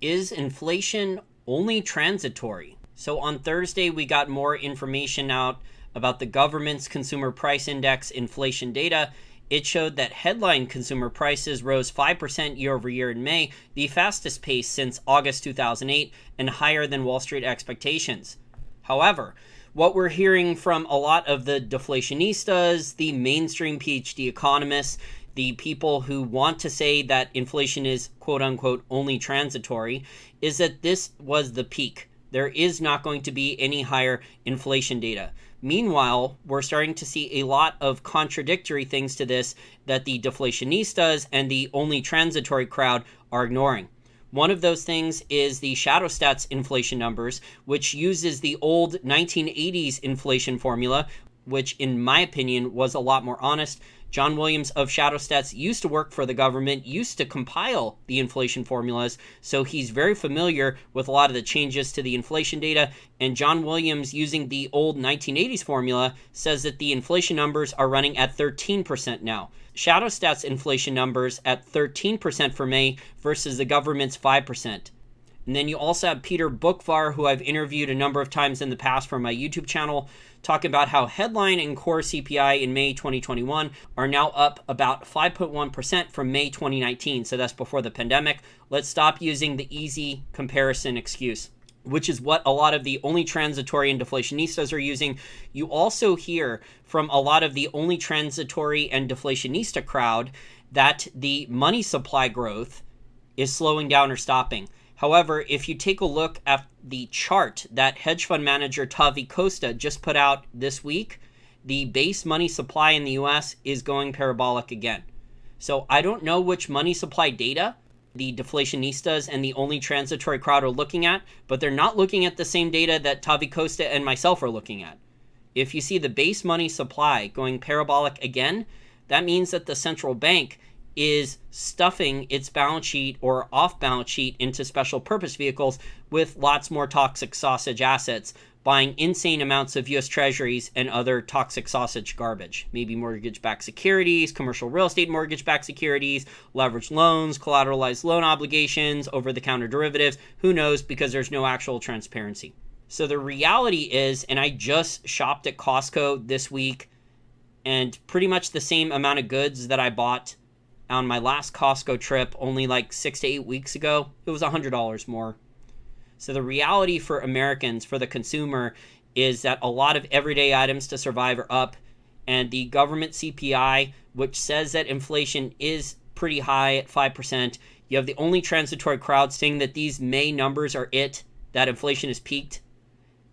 Is inflation only transitory? So on Thursday, we got more information out about the government's consumer price index inflation data. It showed that headline consumer prices rose 5% year over year in May, the fastest pace since August 2008 and higher than Wall Street expectations. However, what we're hearing from a lot of the deflationistas, the mainstream PhD economists, the people who want to say that inflation is quote unquote only transitory is that this was the peak. There is not going to be any higher inflation data. Meanwhile, we're starting to see a lot of contradictory things to this that the deflationistas and the only transitory crowd are ignoring. One of those things is the shadow stats inflation numbers, which uses the old 1980s inflation formula, which, in my opinion, was a lot more honest. John Williams of Shadowstats used to work for the government, used to compile the inflation formulas, so he's very familiar with a lot of the changes to the inflation data. And John Williams, using the old 1980s formula, says that the inflation numbers are running at 13% now. Shadowstats inflation numbers at 13% for May versus the government's 5%. And then you also have Peter Bookvar, who I've interviewed a number of times in the past for my YouTube channel, talking about how headline and core CPI in May 2021 are now up about 5.1% from May 2019. So that's before the pandemic. Let's stop using the easy comparison excuse which is what a lot of the only transitory and deflationistas are using. You also hear from a lot of the only transitory and deflationista crowd that the money supply growth is slowing down or stopping. However, if you take a look at the chart that hedge fund manager Tavi Costa just put out this week, the base money supply in the US is going parabolic again. So I don't know which money supply data the deflationistas and the only transitory crowd are looking at, but they're not looking at the same data that Tavi Costa and myself are looking at. If you see the base money supply going parabolic again, that means that the central bank is stuffing its balance sheet or off balance sheet into special purpose vehicles with lots more toxic sausage assets, buying insane amounts of US treasuries and other toxic sausage garbage, maybe mortgage backed securities, commercial real estate mortgage backed securities, leveraged loans, collateralized loan obligations, over the counter derivatives. Who knows? Because there's no actual transparency. So the reality is, and I just shopped at Costco this week and pretty much the same amount of goods that I bought on my last Costco trip only like six to eight weeks ago, it was $100 more. So the reality for Americans, for the consumer, is that a lot of everyday items to survive are up. And the government CPI, which says that inflation is pretty high at 5%, you have the only transitory crowd saying that these May numbers are it, that inflation has peaked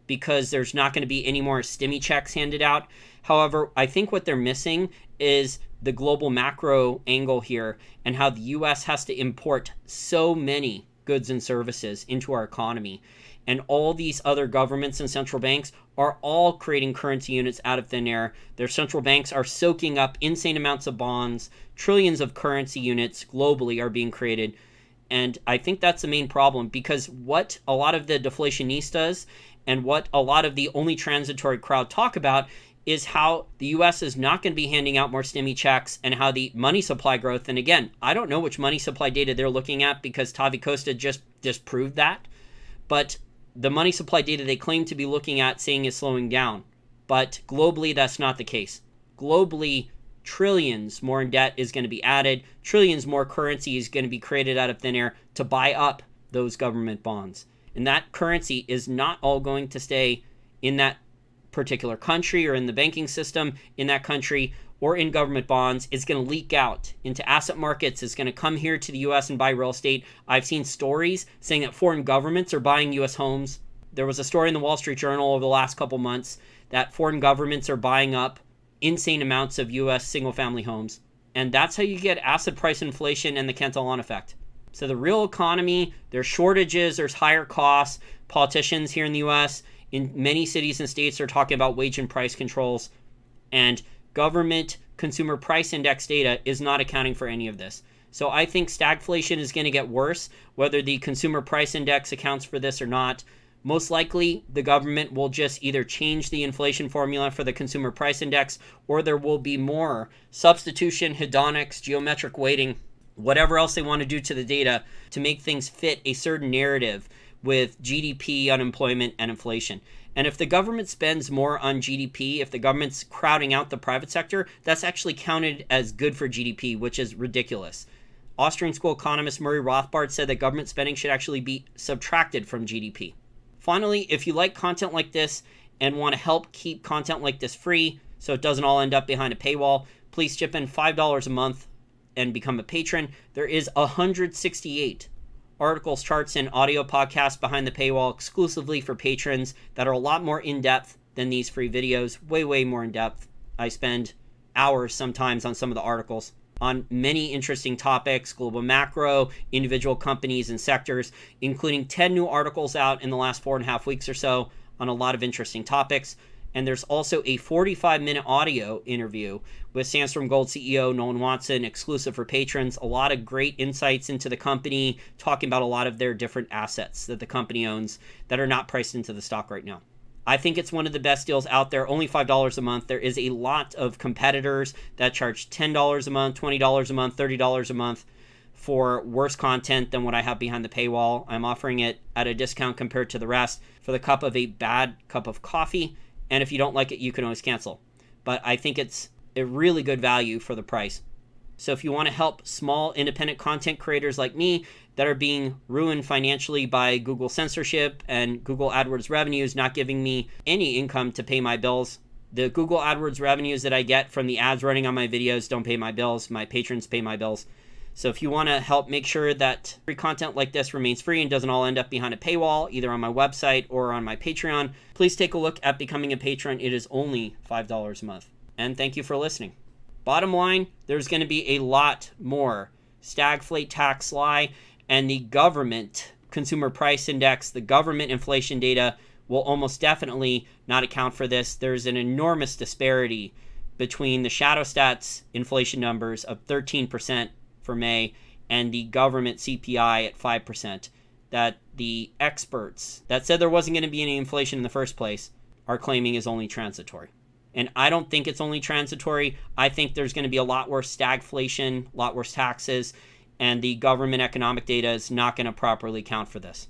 because there's not going to be any more stimmy checks handed out. However, I think what they're missing is the global macro angle here and how the US has to import so many goods and services into our economy. And all these other governments and central banks are all creating currency units out of thin air. Their central banks are soaking up insane amounts of bonds. Trillions of currency units globally are being created. And I think that's the main problem because what a lot of the deflationistas and what a lot of the only transitory crowd talk about is how the US is not going to be handing out more STEMI checks and how the money supply growth, and again, I don't know which money supply data they're looking at because Tavi Costa just disproved that. But the money supply data they claim to be looking at saying is slowing down. But globally, that's not the case. Globally, trillions more in debt is going to be added, trillions more currency is going to be created out of thin air to buy up those government bonds. And that currency is not all going to stay in that particular country or in the banking system in that country or in government bonds. It's going to leak out into asset markets. It's going to come here to the US and buy real estate. I've seen stories saying that foreign governments are buying US homes. There was a story in the Wall Street Journal over the last couple months that foreign governments are buying up insane amounts of US single family homes. And that's how you get asset price inflation and the Cantillon effect. So the real economy, there's shortages, there's higher costs. Politicians here in the US, in many cities and states are talking about wage and price controls and government consumer price index data is not accounting for any of this. So I think stagflation is going to get worse, whether the consumer price index accounts for this or not. Most likely, the government will just either change the inflation formula for the consumer price index or there will be more substitution, hedonics, geometric weighting, whatever else they want to do to the data to make things fit a certain narrative with GDP, unemployment, and inflation. And if the government spends more on GDP, if the government's crowding out the private sector, that's actually counted as good for GDP, which is ridiculous. Austrian school economist Murray Rothbard said that government spending should actually be subtracted from GDP. Finally, if you like content like this and want to help keep content like this free so it doesn't all end up behind a paywall, please chip in $5 a month and become a patron. There is 168 articles, charts, and audio podcasts behind the paywall exclusively for patrons that are a lot more in depth than these free videos, way, way more in depth. I spend hours sometimes on some of the articles on many interesting topics global macro, individual companies, and sectors, including 10 new articles out in the last four and a half weeks or so on a lot of interesting topics. And there's also a 45 minute audio interview with Sandstorm Gold CEO Nolan Watson, exclusive for patrons. A lot of great insights into the company, talking about a lot of their different assets that the company owns that are not priced into the stock right now. I think it's one of the best deals out there. Only $5 a month. There is a lot of competitors that charge $10 a month, $20 a month, $30 a month for worse content than what I have behind the paywall. I'm offering it at a discount compared to the rest for the cup of a bad cup of coffee. And if you don't like it, you can always cancel. But I think it's a really good value for the price. So if you want to help small independent content creators like me that are being ruined financially by Google censorship and Google AdWords revenues not giving me any income to pay my bills, the Google AdWords revenues that I get from the ads running on my videos don't pay my bills. My patrons pay my bills. So if you want to help make sure that free content like this remains free and doesn't all end up behind a paywall, either on my website or on my Patreon, please take a look at becoming a patron. It is only $5 a month. And thank you for listening. Bottom line, there's going to be a lot more stagflate tax lie and the government consumer price index, the government inflation data will almost definitely not account for this. There's an enormous disparity between the shadow stats inflation numbers of 13% for May and the government CPI at 5%. That the experts that said there wasn't going to be any inflation in the first place are claiming is only transitory. And I don't think it's only transitory. I think there's going to be a lot worse stagflation, a lot worse taxes, and the government economic data is not going to properly count for this.